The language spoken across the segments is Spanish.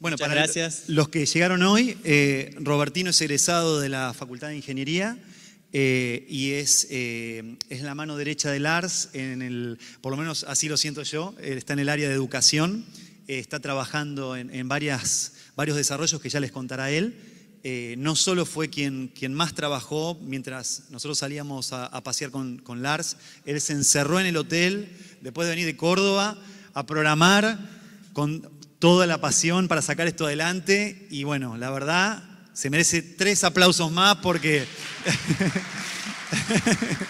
Bueno, para los que llegaron hoy, eh, Robertino es egresado de la Facultad de Ingeniería eh, y es, eh, es la mano derecha de Lars, en el, por lo menos así lo siento yo, está en el área de educación, está trabajando en, varias, varios desarrollos que ya les contará él. no solo fue quien, quien más trabajó mientras nosotros salíamos a, pasear con, con Lars, él se encerró en el hotel después de venir de Córdoba a programar con toda la pasión para sacar esto adelante y bueno, la verdad, se merece tres aplausos más porque...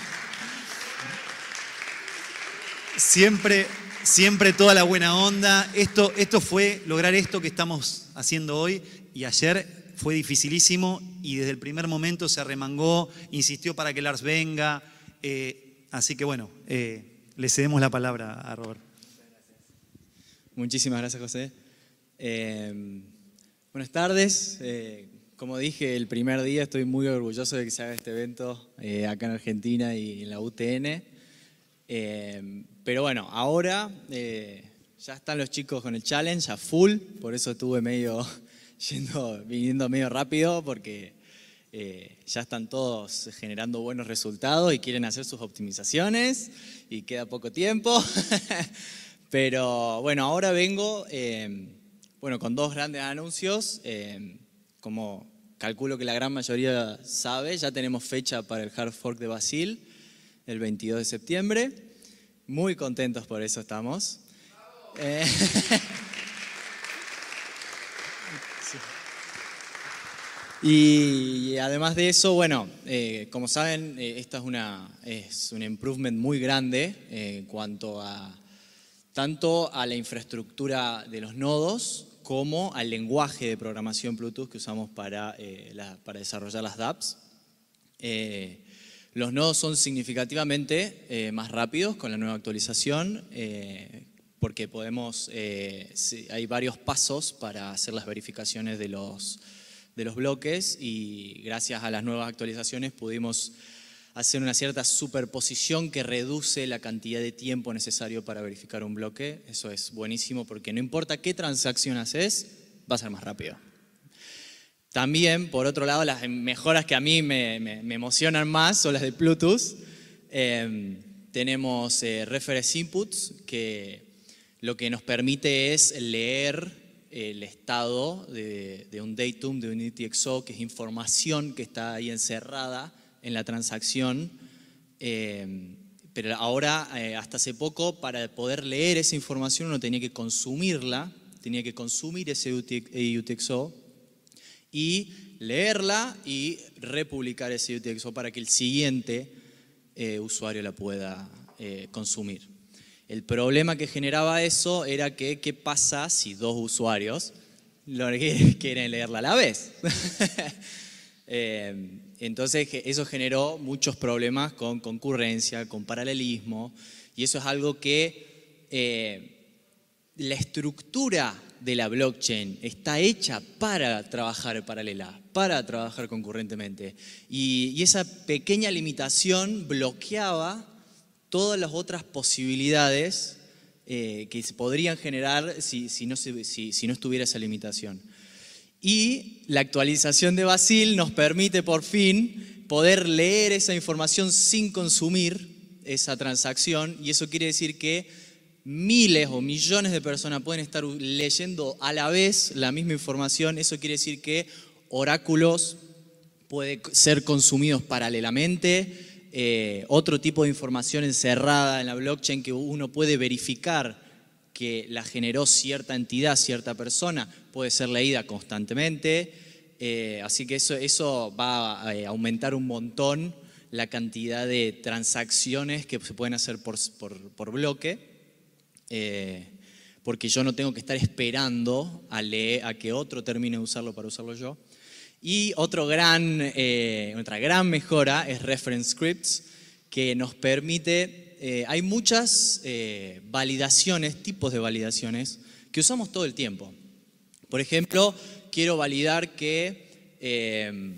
siempre, siempre toda la buena onda. Esto, esto fue, lograr esto que estamos haciendo hoy y ayer fue dificilísimo y desde el primer momento se arremangó, insistió para que Lars venga. Eh, así que bueno, eh, le cedemos la palabra a Robert. Muchísimas gracias, José. Eh, buenas tardes. Eh, como dije el primer día, estoy muy orgulloso de que se haga este evento eh, acá en Argentina y en la UTN. Em, pero bueno, ahora eh, ya están los chicos con el challenge a full, por eso estuve medio yendo, viniendo medio rápido, porque ya están todos generando buenos resultados y quieren hacer sus optimizaciones y queda poco tiempo. Pero bueno, ahora vengo em, bueno, con dos grandes anuncios, eh, como calculo que la gran mayoría sabe, ya tenemos fecha para el Hard Fork de Basil, el 22 de septiembre. Muy contentos por eso estamos. Eh, y además de eso, bueno, eh, como saben, esto esta es una es un improvement muy grande en cuanto a tanto a la infraestructura de los nodos como al lenguaje de programación Bluetooth que usamos para, eh, para desarrollar las dApps. Eh, los nodos son significativamente eh, más rápidos con la nueva actualización porque podemos, hay varios pasos para hacer las verificaciones de los, de los bloques y gracias a las nuevas actualizaciones pudimos hacer una cierta superposición que reduce la cantidad de tiempo necesario para verificar un bloque. Eso es buenísimo porque no importa qué transacción haces, va a ser más rápido. También, por otro lado, las mejoras que a mí me, emocionan más son las de Bluetooth. Em, tenemos eh, reference inputs, que lo que nos permite es leer el estado de, un datum, de un ETXO, que es información que está ahí encerrada en la transacción, eh, pero ahora, eh, hasta hace poco, para poder leer esa información uno tenía que consumirla, tenía que consumir ese UTXO eh, y leerla y republicar ese UTXO para que el siguiente usuario la pueda consumir. El problema que generaba eso era que, ¿qué pasa si dos usuarios quieren leerla a la vez? entonces eso generó muchos problemas con concurrencia, con paralelismo, y eso es algo que eh, la estructura de la blockchain está hecha para trabajar paralela, para trabajar concurrentemente. Y, esa pequeña limitación bloqueaba todas las otras posibilidades eh, que se podrían generar si no estuviera esa limitación. Y la actualización de Basil nos permite por fin poder leer esa información sin consumir esa transacción y eso quiere decir que miles o millones de personas pueden estar leyendo a la vez la misma información, eso quiere decir que oráculos pueden ser consumidos paralelamente, eh, otro tipo de información encerrada en la blockchain que uno puede verificar que la generó cierta entidad, cierta persona, puede ser leída constantemente, eh, así que eso, eso va a eh, aumentar un montón la cantidad de transacciones que se pueden hacer por, bloque, eh, porque yo no tengo que estar esperando a, a que otro termine de usarlo para usarlo yo. Y gran, otra gran mejora es Reference Scripts, que nos permite eh, hay muchas eh, validaciones, tipos de validaciones, que usamos todo el tiempo. Por ejemplo, quiero validar que eh,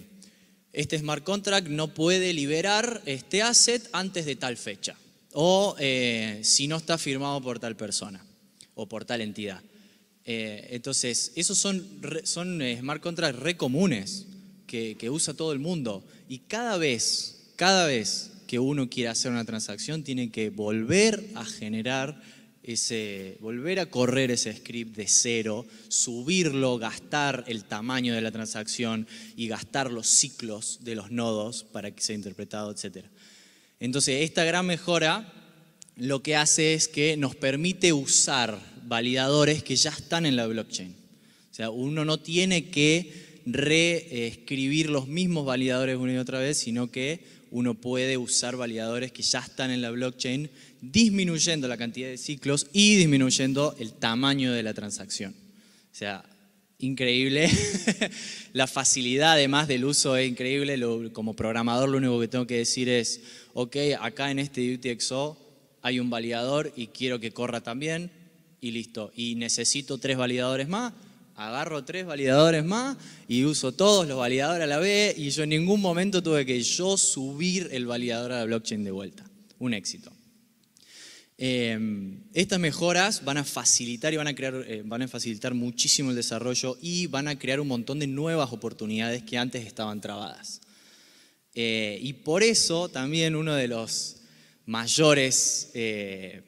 este smart contract no puede liberar este asset antes de tal fecha, o si no está firmado por tal persona o por tal entidad. entonces, esos son, son smart contracts re comunes que usa todo el mundo. Y cada vez, cada vez que uno quiera hacer una transacción, tiene que volver a generar ese, volver a correr ese script de cero, subirlo, gastar el tamaño de la transacción y gastar los ciclos de los nodos para que sea interpretado, etc. Entonces, esta gran mejora lo que hace es que nos permite usar validadores que ya están en la blockchain. O sea, uno no tiene que reescribir los mismos validadores una y otra vez, sino que uno puede usar validadores que ya están en la blockchain, disminuyendo la cantidad de ciclos y disminuyendo el tamaño de la transacción. O sea, increíble. la facilidad además del uso es increíble. como programador lo único que tengo que decir es, ok, acá en este UTXO hay un validador y quiero que corra también y listo. Y necesito tres validadores más agarro tres validadores más y uso todos los validadores a la vez y yo en ningún momento tuve que yo subir el validador a la blockchain de vuelta. Un éxito. Em, estas mejoras van a facilitar y van a, crear, eh, van a facilitar muchísimo el desarrollo y van a crear un montón de nuevas oportunidades que antes estaban trabadas. Eh, y por eso también uno de los mayores eh,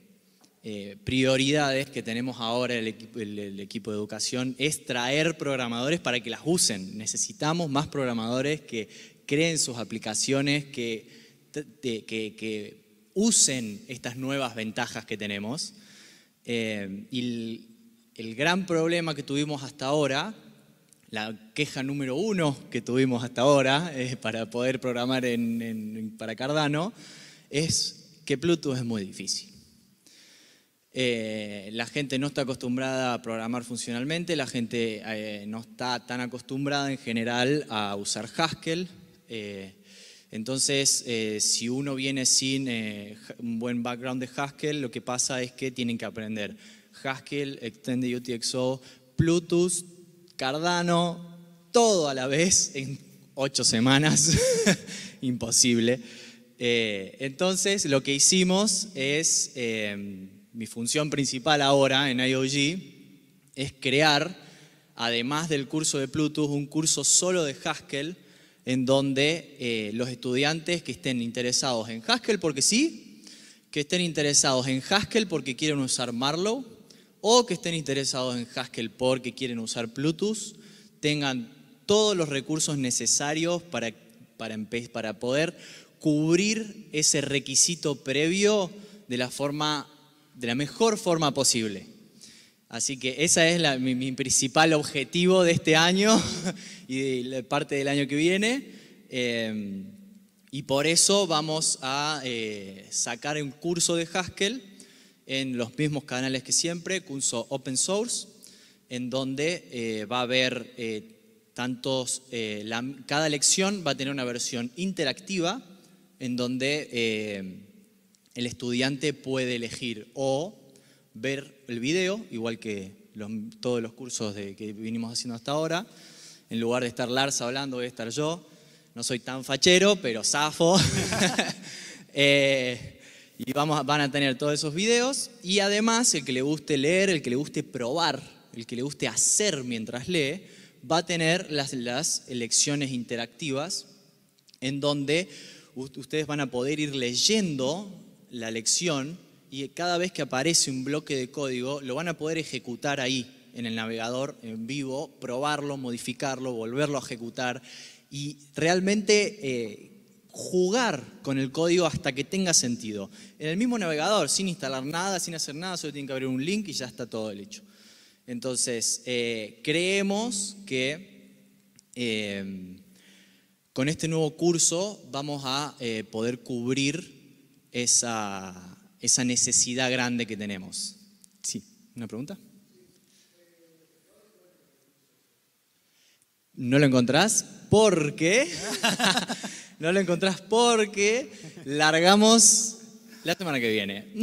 eh, prioridades que tenemos ahora el, equipo, el, equipo de educación es traer programadores para que las usen. Necesitamos más programadores que creen sus aplicaciones, que, que, usen estas nuevas ventajas que tenemos. Eh, y el, gran problema que tuvimos hasta ahora, la queja número uno que tuvimos hasta ahora eh, para poder programar en, para Cardano, es que Pluto es muy difícil. Eh, la gente no está acostumbrada a programar funcionalmente, la gente eh, no está tan acostumbrada en general a usar Haskell. Eh, entonces, si uno viene sin un buen background de Haskell, lo que pasa es que tienen que aprender Haskell, Extended UTXO, Plutus, Cardano, todo a la vez en ocho semanas. Imposible. entonces, lo que hicimos es mi función principal ahora en IOG es crear, además del curso de Plutus, un curso solo de Haskell, en donde eh, los estudiantes que estén interesados en Haskell porque sí, que estén interesados en Haskell porque quieren usar Marlow, o que estén interesados en Haskell porque quieren usar Plutus, tengan todos los recursos necesarios para, para, para poder cubrir ese requisito previo de la forma de la mejor forma posible. Así que ese es mi, principal objetivo de este año y parte del año que viene. Eh, y por eso vamos a eh, sacar un curso de Haskell en los mismos canales que siempre, curso open source, en donde eh, va a haber tantos, cada lección va a tener una versión interactiva, en donde el estudiante puede elegir o ver el video, igual que todos los cursos de, que vinimos haciendo hasta ahora, en lugar de estar Lars hablando, voy a estar yo. No soy tan fachero, pero zafo. Eh, y vamos, van a tener todos esos videos. Y además, el que le guste leer, el que le guste probar, el que le guste hacer mientras lee, va a tener las, las lecciones interactivas en donde ustedes van a poder ir leyendo la lección y cada vez que aparece un bloque de código lo van a poder ejecutar ahí en el navegador en vivo, probarlo, modificarlo, volverlo a ejecutar y realmente eh, jugar con el código hasta que tenga sentido. En el mismo navegador, sin instalar nada, sin hacer nada, solo tienen que abrir un link y ya está todo el hecho. Entonces, eh, creemos que eh, con este nuevo curso vamos a poder cubrir esa, necesidad grande que tenemos. Sí, ¿una pregunta? No lo encontrás porque. no lo encontrás porque largamos la semana que viene.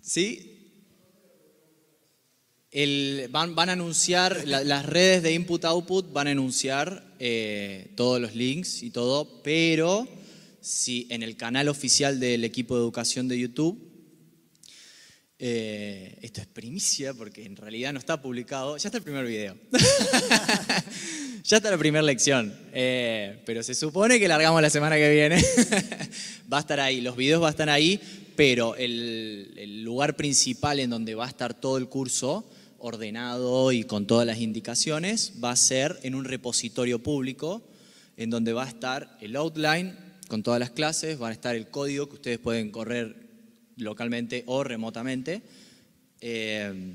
¿Sí? van, a anunciar, las redes de input-output van a anunciar eh, todos los links y todo, pero si en el canal oficial del equipo de educación de YouTube, eh, esto es primicia porque en realidad no está publicado, ya está el primer video, ya está la primera lección, eh, pero se supone que largamos la semana que viene, va a estar ahí, los videos van a estar ahí, pero el lugar principal en donde va a estar todo el curso, ordenado y con todas las indicaciones, va a ser en un repositorio público en donde va a estar el outline con todas las clases, Va a estar el código que ustedes pueden correr localmente o remotamente. Eh,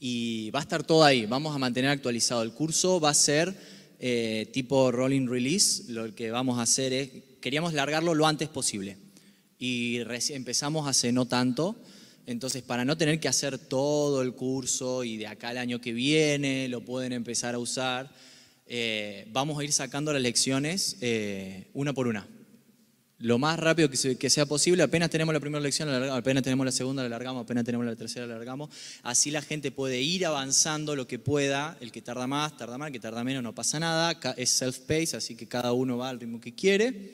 y va a estar todo ahí, vamos a mantener actualizado el curso, va a ser eh, tipo rolling release, lo que vamos a hacer es, queríamos largarlo lo antes posible y empezamos hace no tanto, entonces, para no tener que hacer todo el curso y de acá al año que viene lo pueden empezar a usar, eh, vamos a ir sacando las lecciones eh, una por una. Lo más rápido que, sea posible, apenas tenemos la primera lección, apenas tenemos la segunda, la alargamos, apenas tenemos la tercera, la alargamos. Así la gente puede ir avanzando lo que pueda, el que tarda más, tarda más, el que tarda menos, no pasa nada, es self-paced, así que cada uno va al ritmo que quiere.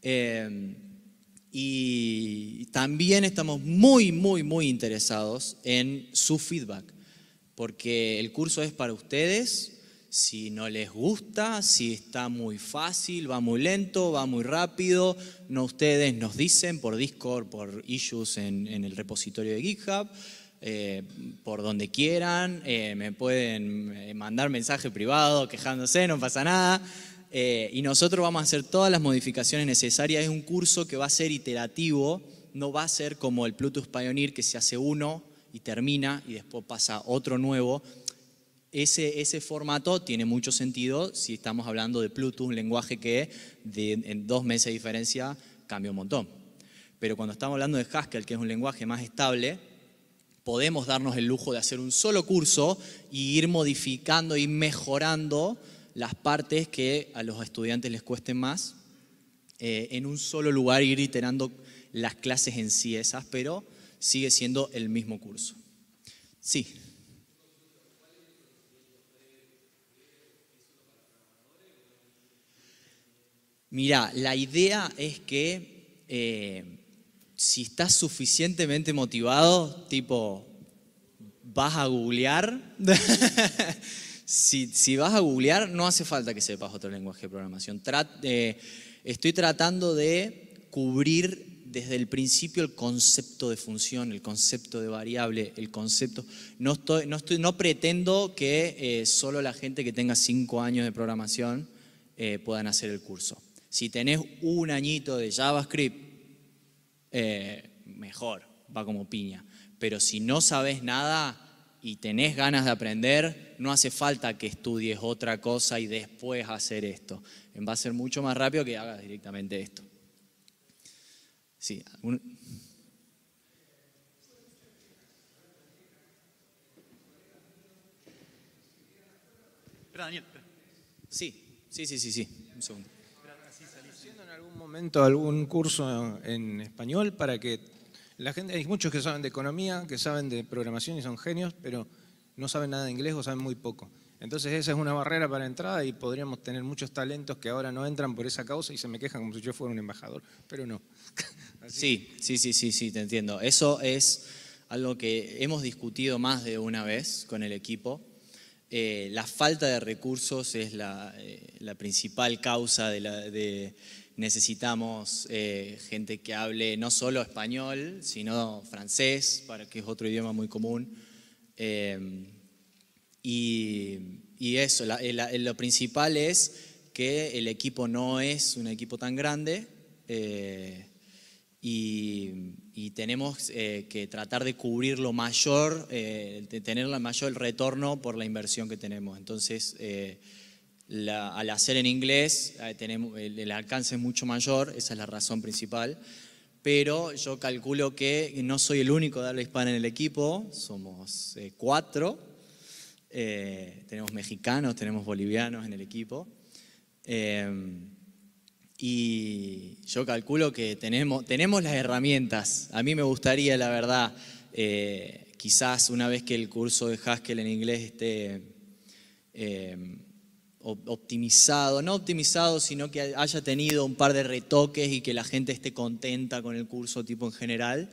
Eh, y también estamos muy, muy, muy interesados en su feedback, porque el curso es para ustedes. Si no les gusta, si está muy fácil, va muy lento, va muy rápido, no ustedes nos dicen por Discord, por issues en, el repositorio de GitHub, eh, por donde quieran, eh, me pueden eh, mandar mensaje privado quejándose, no pasa nada. Eh, y nosotros vamos a hacer todas las modificaciones necesarias. Es un curso que va a ser iterativo, no va a ser como el Plutus Pioneer que se hace uno y termina y después pasa otro nuevo. Ese, ese, formato tiene mucho sentido si estamos hablando de Plutus, un lenguaje que en dos meses de diferencia cambia un montón. Pero cuando estamos hablando de Haskell, que es un lenguaje más estable, podemos darnos el lujo de hacer un solo curso e ir modificando y mejorando las partes que a los estudiantes les cuesten más eh, en un solo lugar, ir iterando las clases en sí esas, pero sigue siendo el mismo curso. Sí. mira la idea es que eh, si estás suficientemente motivado, tipo, vas a googlear Si, vas a googlear, no hace falta que sepas otro lenguaje de programación. Eh, estoy tratando de cubrir desde el principio el concepto de función, el concepto de variable, el concepto... No, pretendo que eh, solo la gente que tenga cinco años de programación eh, puedan hacer el curso. Si tenés un añito de JavaScript, mejor, va como piña. Pero si no sabes nada, y tenés ganas de aprender, no hace falta que estudies otra cosa y después hacer esto. Va a ser mucho más rápido que hagas directamente esto. Sí, un... Daniel. Sí, sí, sí, sí, sí. Un segundo. ¿Haciendo en algún momento algún curso en español para que hay muchos que saben de economía, que saben de programación y son genios, pero no saben nada de inglés o saben muy poco. Entonces esa es una barrera para entrada y podríamos tener muchos talentos que ahora no entran por esa causa y se me quejan como si yo fuera un embajador, pero no. sí, sí, sí, sí, sí, te entiendo. Eso es algo que hemos discutido más de una vez con el equipo eh, la falta de recursos es eh, la, principal causa de, la, de necesitamos eh, gente que hable no solo español, sino francés, para que es otro idioma muy común. Em, y, eso, lo principal es que el equipo no es un equipo tan grande y, tenemos eh, que tratar de cubrir lo mayor, eh, de tener la mayor el retorno por la inversión que tenemos. Entonces, eh, al hacer en inglés, tenemos, el, alcance es mucho mayor, esa es la razón principal pero yo calculo que no soy el único de habla hispana en el equipo, somos cuatro, tenemos mexicanos, tenemos bolivianos en el equipo. Y yo calculo que tenemos, tenemos las herramientas. A mí me gustaría, la verdad, eh, quizás una vez que el curso de Haskell en inglés esté eh, optimizado, no optimizado, sino que haya tenido un par de retoques y que la gente esté contenta con el curso tipo en general,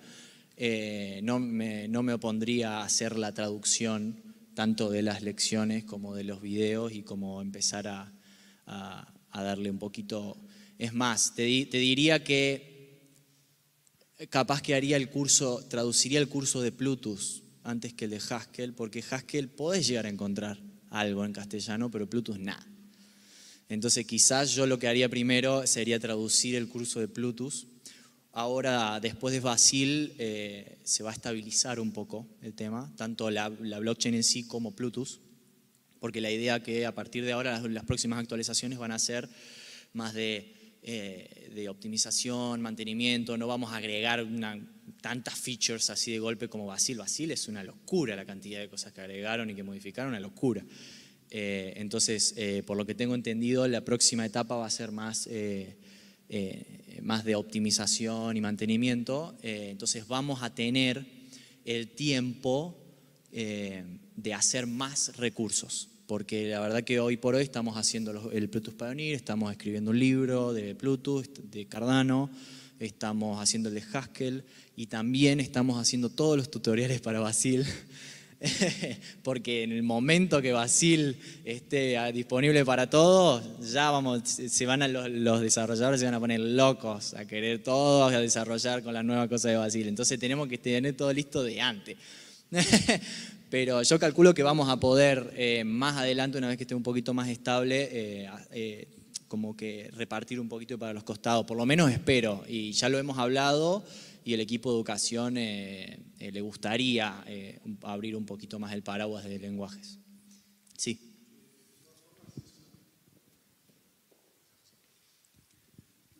eh, no, me, no opondría a hacer la traducción tanto de las lecciones como de los videos y como empezar a darle un poquito es más, te, diría que capaz que haría el curso, traduciría el curso de Plutus antes que el de Haskell, porque Haskell podés llegar a encontrar algo en castellano, pero Plutus nada. Entonces quizás yo lo que haría primero sería traducir el curso de Plutus. Ahora, después de Basil, eh, se va a estabilizar un poco el tema, tanto la, blockchain en sí como Plutus, porque la idea que a partir de ahora las próximas actualizaciones van a ser más de eh, de optimización, mantenimiento, no vamos a agregar tantas features así de golpe como Basil. Basil es una locura la cantidad de cosas que agregaron y que modificaron, una locura. Eh, entonces, eh, por lo que tengo entendido, la próxima etapa va a ser más, más de optimización y mantenimiento. entonces, vamos a tener el tiempo de hacer más recursos porque la verdad que hoy por hoy estamos haciendo el Plutus Pioneer, estamos escribiendo un libro de Plutus, de Cardano, estamos haciendo el de Haskell y también estamos haciendo todos los tutoriales para Basil, porque en el momento que Basil esté ah, disponible para todos, ya vamos, se van a los, desarrolladores se van a poner locos a querer todos a desarrollar con la nueva cosa de Basil. Entonces tenemos que tener todo listo de antes. Pero yo calculo que vamos a poder eh, más adelante, una vez que esté un poquito más estable, eh, eh, como que repartir un poquito para los costados. Por lo menos espero. Y ya lo hemos hablado y el equipo de educación le gustaría abrir un poquito más el paraguas de lenguajes. Sí.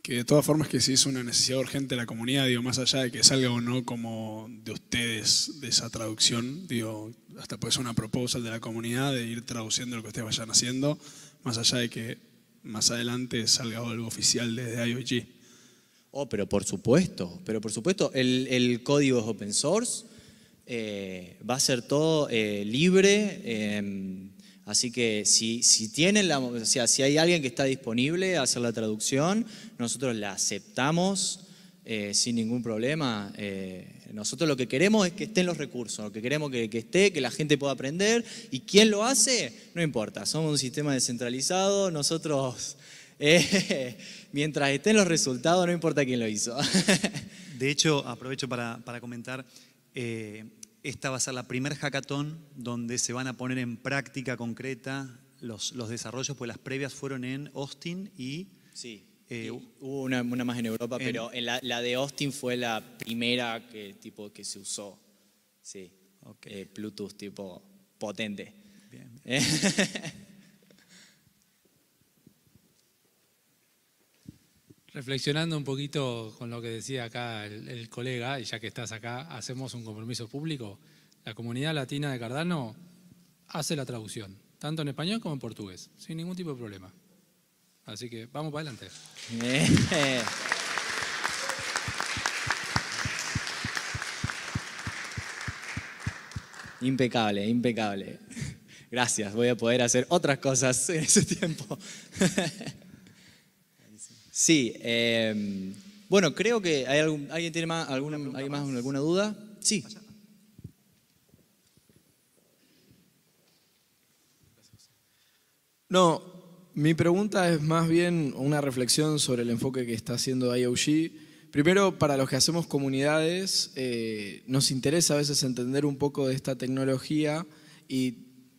que de todas formas que si es una necesidad urgente de la comunidad, digo, más allá de que salga o no como de ustedes de esa traducción, digo, hasta puede ser una propuesta de la comunidad de ir traduciendo lo que ustedes vayan haciendo, más allá de que más adelante salga algo oficial desde IOG. Oh, pero por supuesto, pero por supuesto, el, código es open source, eh, va a ser todo eh, libre. Em, Así que si, si tienen la, o sea, si hay alguien que está disponible a hacer la traducción, nosotros la aceptamos eh, sin ningún problema. Eh, nosotros lo que queremos es que estén los recursos, lo que queremos que, que, esté, que la gente pueda aprender. ¿Y quién lo hace? No importa, somos un sistema descentralizado, nosotros, eh, mientras estén los resultados, no importa quién lo hizo. De hecho, aprovecho para, para comentar, esta va a ser la primer hackathon donde se van a poner en práctica concreta los, desarrollos, pues las previas fueron en Austin y... Sí, eh, hubo una, más en Europa, pero la, de Austin fue la primera que, tipo, que se usó. Sí, okay. Eh, Bluetooth tipo potente. Reflexionando un poquito con lo que decía acá el, colega, y ya que estás acá, hacemos un compromiso público. La comunidad latina de Cardano hace la traducción, tanto en español como en portugués, sin ningún tipo de problema. Así que vamos para adelante. impecable, impecable. Gracias, voy a poder hacer otras cosas en ese tiempo. Sí, em, bueno, creo que hay alguien tiene más, alguna, más, alguna duda. Sí. No, mi pregunta es más bien una reflexión sobre el enfoque que está haciendo IOG. Primero, para los que hacemos comunidades, eh, nos interesa a veces entender un poco de esta tecnología y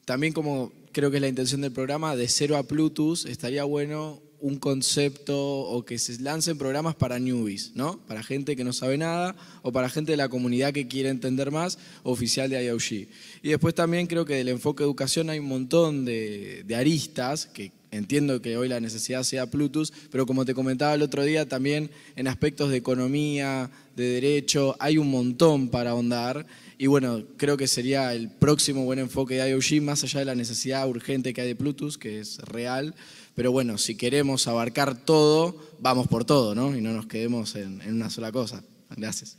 también como creo que es la intención del programa, de cero a Plutus, estaría bueno un concepto o que se lancen programas para newbies, ¿no? Para gente que no sabe nada o para gente de la comunidad que quiere entender más, oficial de IOG. Y después también creo que del enfoque educación hay un montón de, de aristas que Entiendo que hoy la necesidad sea Plutus, pero como te comentaba el otro día, también en aspectos de economía, de derecho, hay un montón para ahondar. Y bueno, creo que sería el próximo buen enfoque de IOG, más allá de la necesidad urgente que hay de Plutus, que es real, pero bueno, si queremos abarcar todo, vamos por todo, ¿no? Y no nos quedemos en, una sola cosa. Gracias.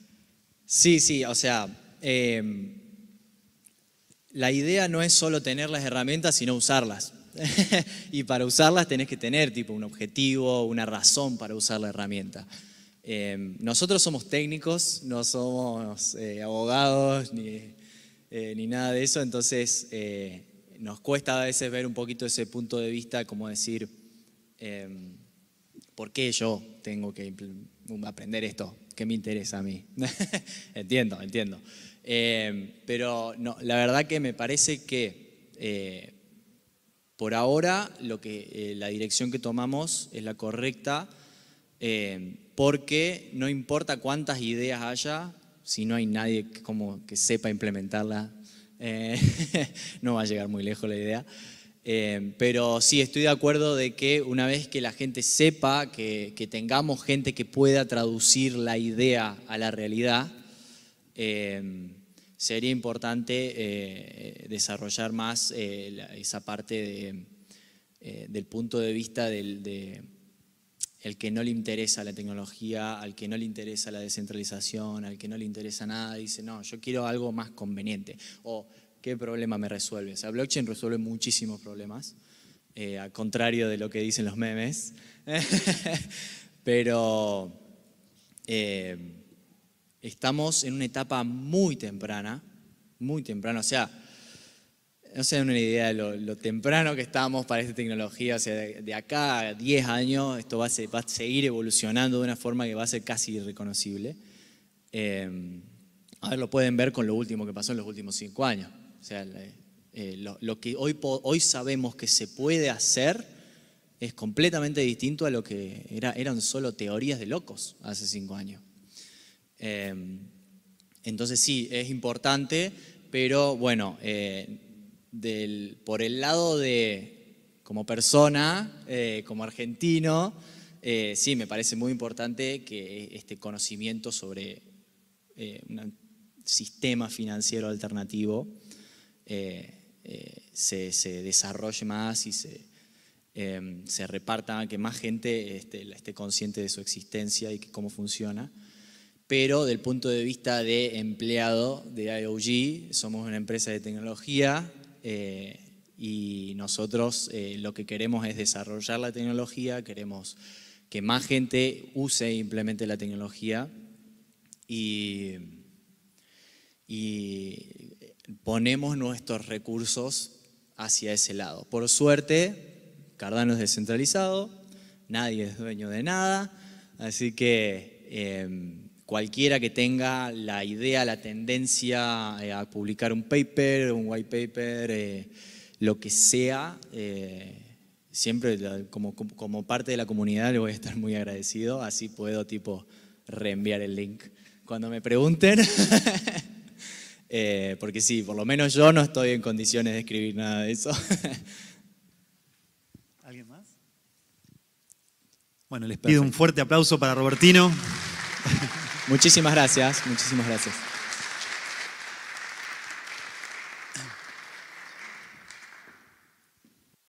Sí, sí, o sea, em, la idea no es solo tener las herramientas, sino usarlas. y para usarlas tenés que tener tipo un objetivo, una razón para usar la herramienta. Em, nosotros somos técnicos, no somos eh, abogados ni, eh, ni, nada de eso, entonces eh, nos cuesta a veces ver un poquito ese punto de vista, como decir, em, ¿por qué yo tengo que um, aprender esto? ¿Qué me interesa a mí? entiendo, entiendo. Em, pero la verdad que me parece que eh, por ahora lo que, eh, la dirección que tomamos es la correcta, em, porque no importa cuántas ideas haya, si no hay nadie como que sepa implementarla, eh, no va a llegar muy lejos la idea. Eh, pero sí, estoy de acuerdo de que una vez que la gente sepa, que, tengamos gente que pueda traducir la idea a la realidad, eh, sería importante desarrollar más esa parte del punto de vista del, de el que no le interesa la tecnología, al que no le interesa la descentralización, al que no le interesa nada, dice, no, yo quiero algo más conveniente. O, ¿qué problema me resuelve? O sea, blockchain resuelve muchísimos problemas, eh, al contrario de lo que dicen los memes. Pero eh, estamos en una etapa muy temprana, muy temprana. O sea, no se dan una idea de lo, temprano que estamos para esta tecnología. O sea, de, acá a 10 años esto va a, seguir evolucionando de una forma que va a ser casi irreconocible. Eh, a ver, lo pueden ver con lo último que pasó en los últimos 5 años. O sea, eh, lo, que hoy, hoy sabemos que se puede hacer es completamente distinto a lo que era, eran solo teorías de locos hace 5 años. Eh, entonces sí, es importante, pero bueno, por el lado de, como persona, eh, como argentino, eh, sí, me parece muy importante que este conocimiento sobre eh, un sistema financiero alternativo se, desarrolle más y se, em, se reparta, que más gente este, esté, consciente de su existencia y cómo funciona pero del punto de vista de empleado de IOG, somos una empresa de tecnología eh, y nosotros eh, lo que queremos es desarrollar la tecnología, queremos que más gente use e implemente la tecnología y, y ponemos nuestros recursos hacia ese lado. Por suerte, Cardano es descentralizado, nadie es dueño de nada, así que... Eh, cualquiera que tenga la idea, la tendencia eh, a publicar un paper, un white paper, eh, lo que sea, eh, siempre como, parte de la comunidad le voy a estar muy agradecido, así puedo tipo reenviar el link cuando me pregunten. porque sí, por lo menos yo no estoy en condiciones de escribir nada de eso. ¿Alguien más? Bueno, les pido un fuerte aplauso para Robertino. Muchísimas gracias, muchísimas gracias.